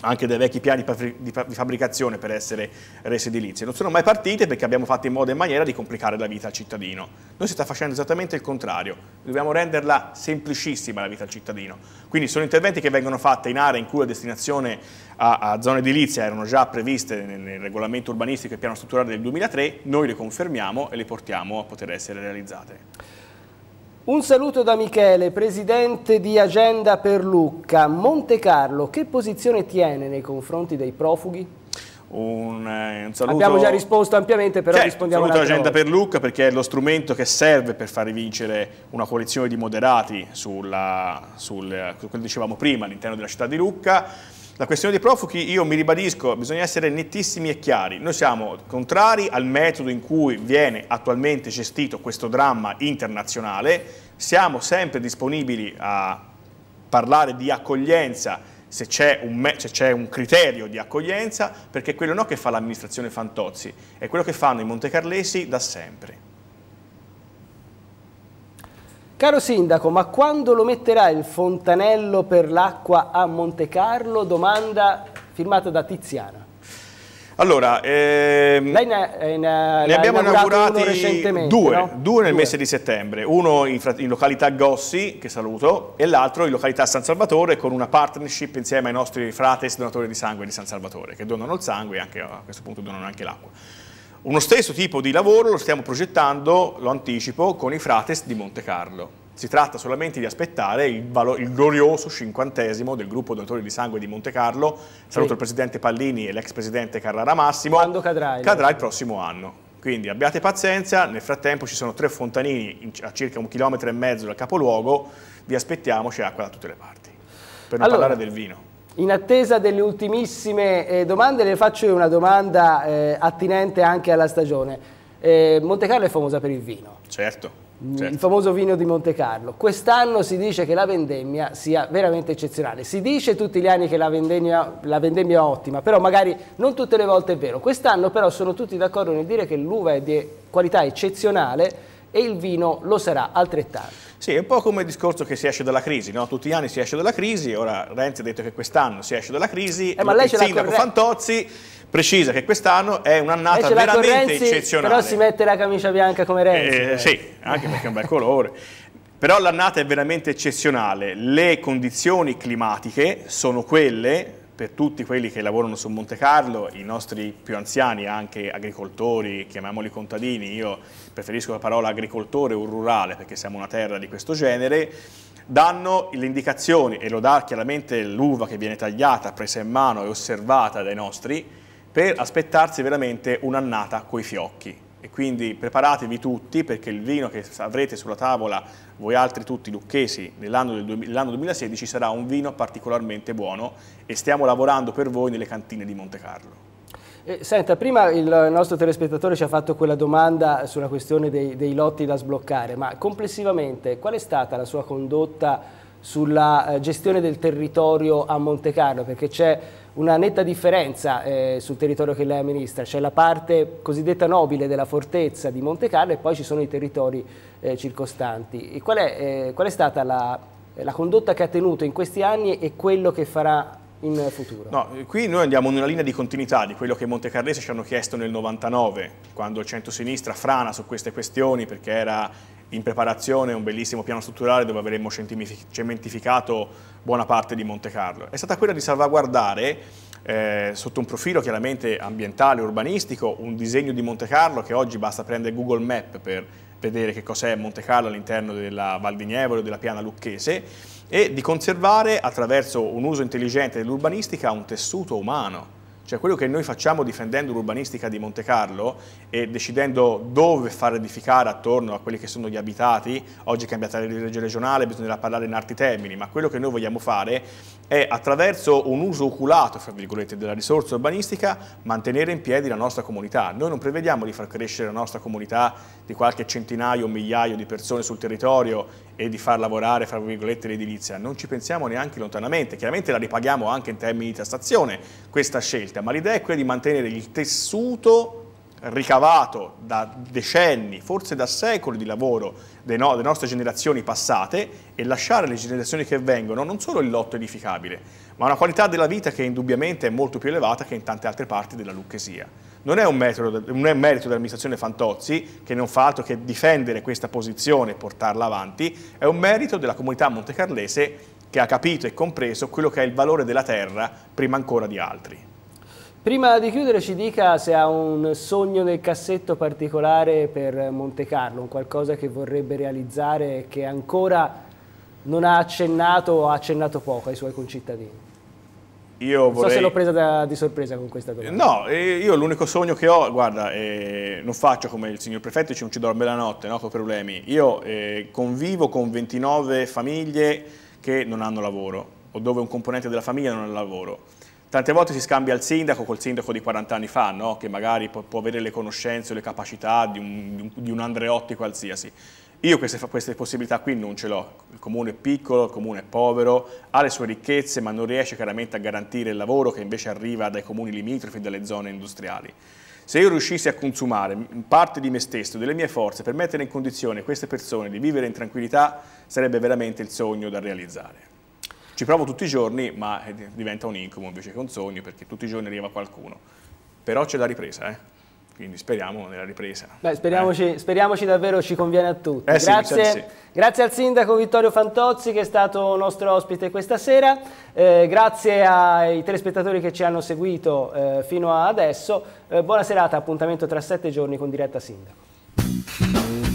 anche dei vecchi piani di fabbricazione per essere rese edilizie. Non sono mai partite perché abbiamo fatto in modo e in maniera di complicare la vita al cittadino. Noi si sta facendo esattamente il contrario, dobbiamo renderla semplicissima la vita al cittadino. Quindi sono interventi che vengono fatti in aree in cui la destinazione a, a zone edilizie erano già previste nel, nel regolamento urbanistico e piano strutturale del 2003, noi le confermiamo e le portiamo a poter essere realizzate. Un saluto da Michele, presidente di Agenda per Lucca. Monte Carlo, che posizione tiene nei confronti dei profughi? Un, eh, un saluto... Abbiamo già risposto ampiamente, però certo, rispondiamo un saluto all'agenda per Lucca perché è lo strumento che serve per far vincere una coalizione di moderati sulla, sul, eh, quello che dicevamo prima all'interno della città di Lucca la questione dei profughi, io mi ribadisco, bisogna essere nettissimi e chiari. Noi siamo contrari al metodo in cui viene attualmente gestito questo dramma internazionale, siamo sempre disponibili a parlare di accoglienza se c'è un, un, criterio di accoglienza, perché quello no che fa l'amministrazione Fantozzi, è quello che fanno i Montecarlesi da sempre. Caro Sindaco, ma quando lo metterà il fontanello per l'acqua a Monte Carlo? Domanda firmata da Tiziana. Allora, ehm, Lei ne, eh, ne, ne abbiamo inaugurati due, no? due nel due. mese di settembre, uno in, in località Gossi, che saluto, e l'altro in località San Salvatore con una partnership insieme ai nostri frates donatori di sangue di San Salvatore, che donano il sangue e anche, a questo punto donano anche l'acqua. Uno stesso tipo di lavoro lo stiamo progettando, lo anticipo, con i Frates di Monte Carlo. Si tratta solamente di aspettare il, il glorioso cinquantesimo del gruppo donatori di sangue di Monte Carlo. Saluto sì. il presidente Pallini e l'ex presidente Carrara Massimo. Quando cadrà? cadrà il prossimo anno. Quindi abbiate pazienza, nel frattempo ci sono tre fontanini a circa un chilometro e mezzo dal capoluogo, vi aspettiamo, c'è acqua da tutte le parti, per non allora, parlare del vino. In attesa delle ultimissime eh, domande, le faccio una domanda eh, attinente anche alla stagione. Eh, Monte Carlo è famosa per il vino. Certo. Certo. il famoso vino di Monte Carlo. Quest'anno si dice che la vendemmia sia veramente eccezionale. Si dice tutti gli anni che la vendemmia, la vendemmia è ottima, però magari non tutte le volte è vero. Quest'anno però sono tutti d'accordo nel dire che l'uva è di qualità eccezionale e il vino lo sarà altrettanto. Sì, è un po' come il discorso che si esce dalla crisi, no? tutti gli anni si esce dalla crisi, ora Renzi ha detto che quest'anno si esce dalla crisi, eh, ma lei il sindaco corre... Fantozzi precisa che quest'anno è un'annata veramente Renzi, eccezionale. Però si mette la camicia bianca come Renzi. eh. Sì, anche perché è un bel colore. Però l'annata è veramente eccezionale, le condizioni climatiche sono quelle per tutti quelli che lavorano su Monte Carlo, i nostri più anziani, anche agricoltori, chiamiamoli contadini, io preferisco la parola agricoltore o rurale perché siamo una terra di questo genere, danno le indicazioni e lo dà chiaramente l'uva che viene tagliata, presa in mano e osservata dai nostri per aspettarsi veramente un'annata coi fiocchi e quindi preparatevi tutti perché il vino che avrete sulla tavola voi altri tutti lucchesi nell'anno 2016 sarà un vino particolarmente buono e stiamo lavorando per voi nelle cantine di Monte Carlo. Eh, senta, prima il nostro telespettatore ci ha fatto quella domanda sulla questione dei, dei lotti da sbloccare, ma complessivamente qual è stata la sua condotta sulla eh, gestione del territorio a Monte Carlo? Perché c'è una netta differenza eh, sul territorio che lei amministra, c'è la parte cosiddetta nobile della fortezza di Monte Carlo e poi ci sono i territori eh, circostanti. Qual è, eh, qual è, stata la, la condotta che ha tenuto in questi anni e quello che farà in futuro? No, eh, qui noi andiamo in una linea di continuità di quello che i montecarresi ci hanno chiesto nel 99, quando il centro-sinistra frana su queste questioni perché era in preparazione un bellissimo piano strutturale dove avremmo cementificato buona parte di Monte Carlo, è stata quella di salvaguardare eh, sotto un profilo chiaramente ambientale, urbanistico, un disegno di Monte Carlo che oggi basta prendere Google Map per vedere che cos'è Monte Carlo all'interno della Val di Nievole o della piana lucchese e di conservare attraverso un uso intelligente dell'urbanistica un tessuto umano cioè quello che noi facciamo difendendo l'urbanistica di Monte Carlo e decidendo dove far edificare attorno a quelli che sono gli abitati, oggi è cambiata la legge regionale, bisognerà parlare in altri termini, ma quello che noi vogliamo fare è attraverso un uso oculato, fra virgolette, della risorsa urbanistica, mantenere in piedi la nostra comunità. Noi non prevediamo di far crescere la nostra comunità di qualche centinaio o migliaio di persone sul territorio e di far lavorare, fra virgolette, l'edilizia, non ci pensiamo neanche lontanamente. Chiaramente la ripaghiamo anche in termini di tassazione questa scelta, ma l'idea è quella di mantenere il tessuto ricavato da decenni, forse da secoli di lavoro delle nostre generazioni passate e lasciare alle generazioni che vengono non solo il lotto edificabile, ma una qualità della vita che indubbiamente è molto più elevata che in tante altre parti della Lucchesia. Non è un, metodo, non è merito dell'amministrazione Fantozzi, che non fa altro che difendere questa posizione e portarla avanti, è un merito della comunità montecarlese che ha capito e compreso quello che è il valore della terra prima ancora di altri. Prima di chiudere ci dica se ha un sogno nel cassetto particolare per Monte Carlo, un qualcosa che vorrebbe realizzare e che ancora non ha accennato o ha accennato poco ai suoi concittadini. Io vorrei... so se l'ho presa da, di sorpresa con questa domanda. No, io l'unico sogno che ho, guarda, eh, non faccio come il signor prefetto, ci dorme la notte, no, con problemi. Io eh, convivo con 29 famiglie che non hanno lavoro o dove un componente della famiglia non ha lavoro. Tante volte si scambia il sindaco col sindaco di 40 anni fa, no? che magari può, può, avere le conoscenze o le capacità di un, di un Andreotti qualsiasi. Io queste, queste, possibilità qui non ce l'ho, il comune è piccolo, il comune è povero, ha le sue ricchezze ma non riesce chiaramente a garantire il lavoro che invece arriva dai comuni limitrofi, dalle zone industriali. Se io riuscissi a consumare parte di me stesso, delle mie forze, per mettere in condizione queste persone di vivere in tranquillità, sarebbe veramente il sogno da realizzare. Ci provo tutti i giorni, ma eh, diventa un incubo invece che un sogno, perché tutti i giorni arriva qualcuno. Però c'è la ripresa, eh? quindi speriamo nella ripresa. Beh, speriamoci, eh. speriamoci, davvero, ci conviene a tutti. Eh certo, grazie, sì. grazie, al sindaco Vittorio Fantozzi che è stato nostro ospite questa sera, eh, grazie ai telespettatori che ci hanno seguito eh, fino ad adesso, eh, buona serata, appuntamento tra sette giorni con diretta sindaco.